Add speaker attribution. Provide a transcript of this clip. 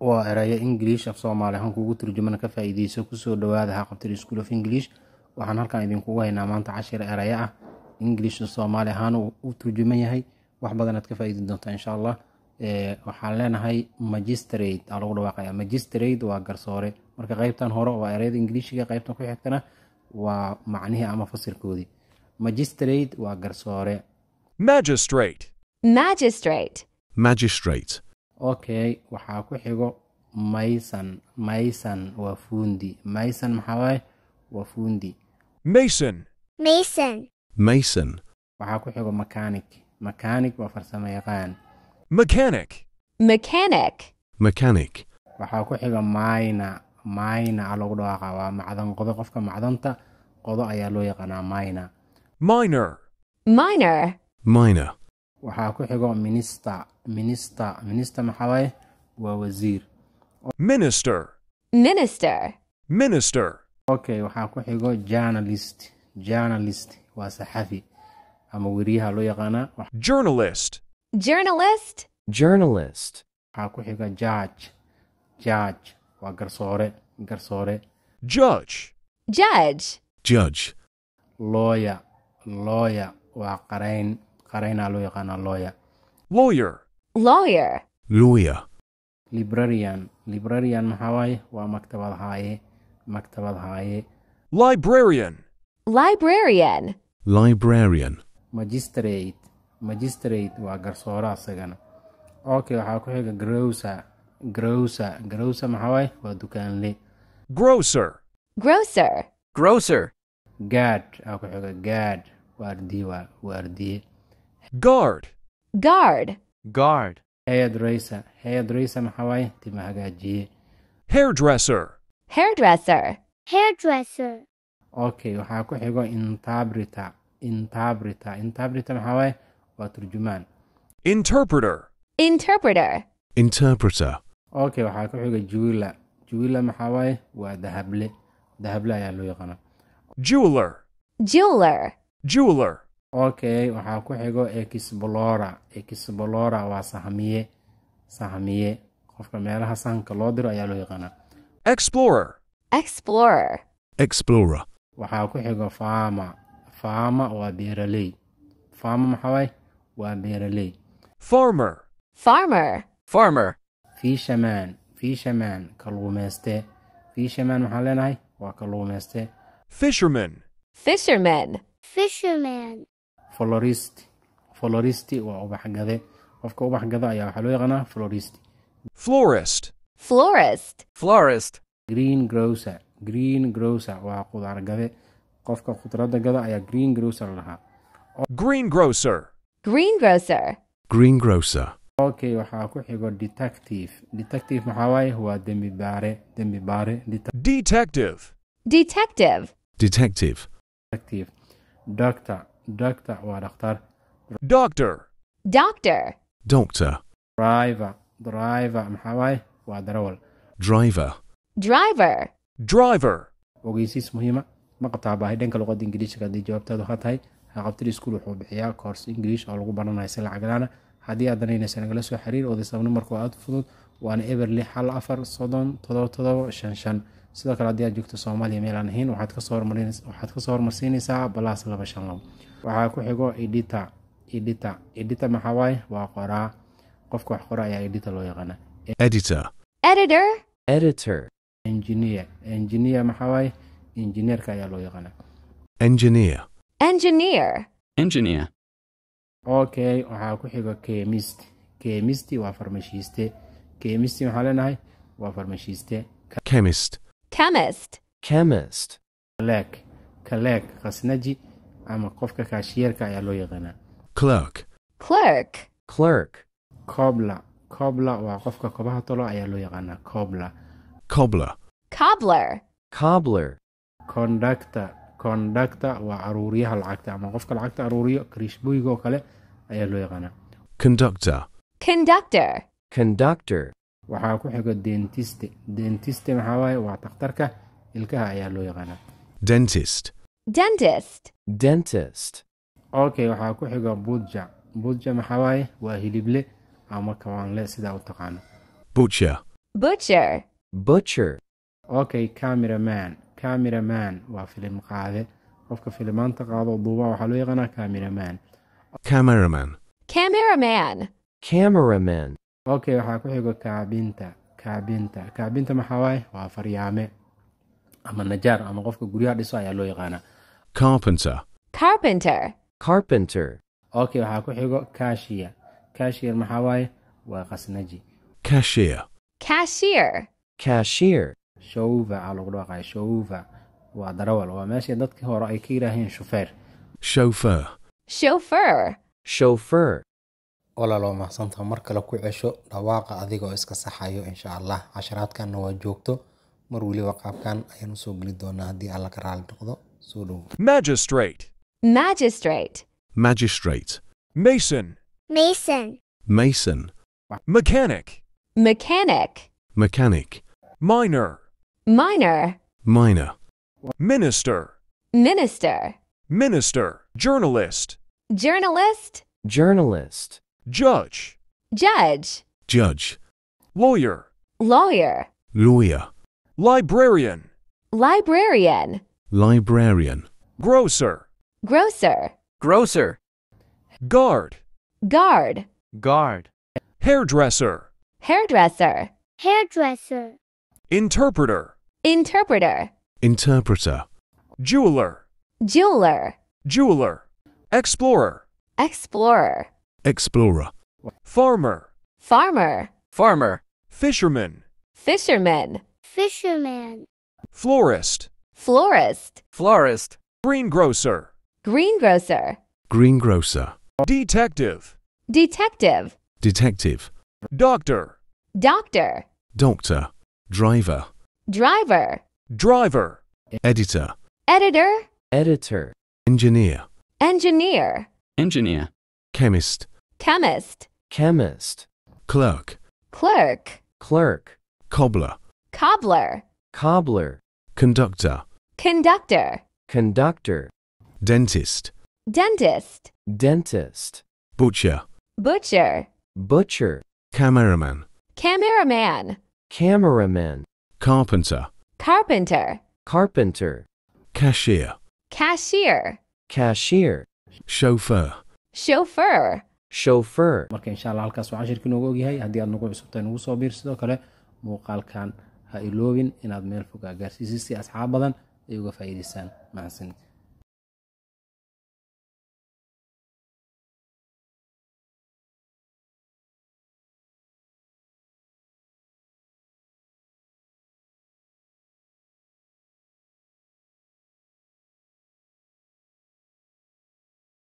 Speaker 1: waa erayo ingiliish af soomaali ahaan kuugu turjumana ka faa kusoo dhawaada haqabtir school of english waxaan halkan idinkugu haynaa maanta cashir eraya ah ingilishka soomaali ahaan u turjuman yahay wax badanaad ka faa doontaa insha allah eh, waxaan leenahay magistrate aa lagu dhawaaqaya magistrate waa garsoore marka qeybtan hore waa ereyada ingiliishiga qeybtan ku xigtana waa macnihii ama fasirkoodii magistrate waa garsoore magistrate magistrate magistrate okay waxaa ku xigo maysan maysan waa fundi maysan maxaa waaye waa fundi mason mason mason waxaa ku xigo mechanic mechanic waa farsamo yaqaan mechanic mechanic
Speaker 2: mechanic
Speaker 1: waxaa ku xigo mina mina a logu dhawaaqaa waa macdan qodo qofka macdanta qodo ayaa loo yaqaanaa mina minor minor minor waxaa ku xigo minister minister minister maxaa waa wasiir minister minister minister okay waxaa ku xigo journalist journalist waa saxafi ama weriyaha loo yaqaanaa journalist
Speaker 3: journalist
Speaker 1: journalist waxaa ku xiga judge judge waa garsoore garsoore judge judge judge lawyer lawyer waa qarayn qarayna loo yaqaanaa lawyer lawyer
Speaker 3: lawyer
Speaker 1: lawyer librarian librarian maxaa waaye waa maktabad haaye maktabad haaye librarian librarian librarian magistrate magistrate waa garsoora asagana okay waxaa ku xiga growser growser growser maxaa waaye waa dukaanle grocer
Speaker 3: grocer
Speaker 1: grocer gaad waxaa ku xiga gaad waardiye waardiye guard guard guard hairdresser hairdresser maxaa waaye tima hagaajiye hairdresser
Speaker 3: hairdresser hairdresser
Speaker 1: okay waxaa ku xigo interpreter interpreter interpreter maxaa waaye waa turjumaan interpreter
Speaker 3: interpreter
Speaker 2: interpreter
Speaker 1: okay waxaa ku xigo jeweler jeweler maxaa waaye waa dahable dahable ayaa loo yaqaana jeweler jeweler jeweler okay waxaa ku xigo explora explora waa sahmiye sahmiye qofka meelaha sahanka loo diro ayaa loo yaqaanaa explorer explorer explorer waxaa ku xigo faama faama waa beeraley faama maxaa waa beeraley farmer farmer farmer fisherman fisherman kalluumayste fisherman maxaa leenahay waa kalluumayste fisherman
Speaker 3: fisherman fisherman
Speaker 1: florist florist waa ubaxgade qofka ubax gada ayaa waxaa loo yaqaanaa florist florist
Speaker 3: florist
Speaker 1: florist green grocer green grocer waa khudaar gade qofka khudradda gada ayaa green grocer lahaa green grocer
Speaker 3: green grocer
Speaker 2: green grocer
Speaker 1: okay waxaa ku xigo detective detective maxaa waaye waa dembi baare dembi baare detective
Speaker 3: detective
Speaker 1: detective detective doctor Doctor waa dhakhtar. Doctor.
Speaker 3: Doctor.
Speaker 1: Doctor. Driver. Driver maxaa Waa darawal.
Speaker 2: Driver.
Speaker 3: Driver.
Speaker 1: Driver. Ogeysiis muhiima ma qabtaa baahi dhanka luqadda ingiriishka haddii jawaabtaadu ha tahay haqabtir iskuul wuxuu bixiyaa koors Ingiriish oo lagu baranayo si lacaglaana ah. haddii aad danaynaysa nagala soo xiriir odaysabni markoo aad fudud waana eberli hal afar soddon todoba todoba shan shan sidoo kale haddii aad joogto soomaaliya meel aan ahayn waxaad ka soo hormarsiinaysaa balaas laba shan labo waxaa ku xigo edita edita edita maxaa waaye waa qoraa qofka wax qora ayaa edita loo yaqaana editor editor editor engineer engineer maxaa waaye injineerka ayaa loo yaqaana
Speaker 2: engineer
Speaker 3: engineer
Speaker 2: engineer
Speaker 1: okay waxaa ku xigo chemist chemist waa farmashiiste chemist waxaa leenahay waa farmashiiste
Speaker 3: chemist chemist
Speaker 1: chemist kaleeg kaleeg khasnaji ama qofka kaashiyerka ayaa loo yaqaanaa clerk clerk clerk cobla cobla waa qofka kobaha tolo ayaa loo yaqaanaa cobla
Speaker 3: cobler
Speaker 1: cobler condacta condacta waa aruuriyaha lacagta ama qofka lacagta aruuriyo kariishbuyga oo kale ayaa loo yaqaanaa conductor
Speaker 3: conductor
Speaker 1: conductor waxaa ku xigo dentiste dentiste maxaa waaye waa takhtarka ilkaha ayaa loo yaqaanaa
Speaker 3: dentist dentist
Speaker 1: okay waxaa ku xiga budja budja maxaa waaye waa hilible ama ah, kawaanle sidaa u taqaano butcher butcher butcher okay cameraman cameraman waa filim qaade qofka filimaanta qaado duuba waxaa loo yaqaanaa cameraman cameraman cameraman
Speaker 2: cameraman
Speaker 1: okay waxaa ku xigo kaabinta kaabinta kaabinta maxaa waaye waa faryaame ama najaar ama qofka guryaha dhiso ayaa loo yaqaanaa carpenter
Speaker 3: carpenter
Speaker 1: carpenter okay waxaa ku xigo cashier cashier maxaa waaye waa qasnaji
Speaker 2: cashier
Speaker 3: cashier
Speaker 1: cashier showva aa ah, lagu dhawaaqaya showva waa darawal waa meeshii dadkii hore ay ka yidhaaheen shufeer chauffeur
Speaker 3: chauffeur
Speaker 1: chauffeur olalo mahadsantaha mar kale ku cesho dhawaaqa adiga oo iska saxayo insha allah casharaadkanna waa joogto mar weliba qaabkan ayaan usoo geli doonaa haddii alla ka raali noqdo solo
Speaker 2: magistrate
Speaker 3: magistrate
Speaker 2: magistrate mason
Speaker 3: mason
Speaker 2: mason mechanic
Speaker 3: mechanic
Speaker 2: mechanic minor
Speaker 3: minor
Speaker 2: minor minister
Speaker 3: minister
Speaker 2: minister journalist
Speaker 3: journalist
Speaker 2: journalist judge
Speaker 3: judge
Speaker 2: judge lawyer
Speaker 3: lawyer
Speaker 2: lawyer librarian
Speaker 3: librarian
Speaker 2: Librarian. Grocer.
Speaker 3: Grocer.
Speaker 2: Grocer. Guard. Guard. Guard. Hairdresser.
Speaker 3: Hairdresser. Hairdresser.
Speaker 2: Interpreter.
Speaker 3: Interpreter.
Speaker 2: Interpreter. Jeweler.
Speaker 3: Jeweler. Jeweler. Explorer. Explorer.
Speaker 2: Explorer.
Speaker 3: Farmer. Farmer.
Speaker 2: Farmer. Fisherman.
Speaker 3: Fisherman. Fisherman.
Speaker 2: Florist.
Speaker 3: Florist.
Speaker 2: Florist. Greengrocer.
Speaker 3: Greengrocer.
Speaker 2: Greengrocer. Detective.
Speaker 3: Detective.
Speaker 2: Detective. Doctor.
Speaker 3: Doctor.
Speaker 2: Doctor. Driver.
Speaker 3: Driver.
Speaker 2: Driver. Editor. Editor. Editor. Engineer.
Speaker 3: Engineer.
Speaker 2: Engineer. Chemist.
Speaker 3: Chemist.
Speaker 2: Chemist. Clerk.
Speaker 3: Clerk.
Speaker 2: Clerk. Cobbler.
Speaker 3: Cobbler.
Speaker 2: Cobbler. Conductor.
Speaker 3: Conductor.
Speaker 2: Conductor. Dentist.
Speaker 3: Dentist.
Speaker 2: Dentist. Butcher.
Speaker 3: Butcher.
Speaker 2: Butcher. Cameraman.
Speaker 3: Cameraman.
Speaker 2: Cameraman. Carpenter.
Speaker 3: Carpenter.
Speaker 1: Carpenter. Cashier.
Speaker 3: Cashier.
Speaker 1: Cashier. Chauffeur.
Speaker 3: Chauffeur.
Speaker 1: Chauffeur. marka halkaas waxaan ogyahay aad nagu soo biir sidoo kale muuqaalkan ha iloobin inaad meel fog gaarsiisid si asxaab badan ay uga faa'iidaystaan macsanid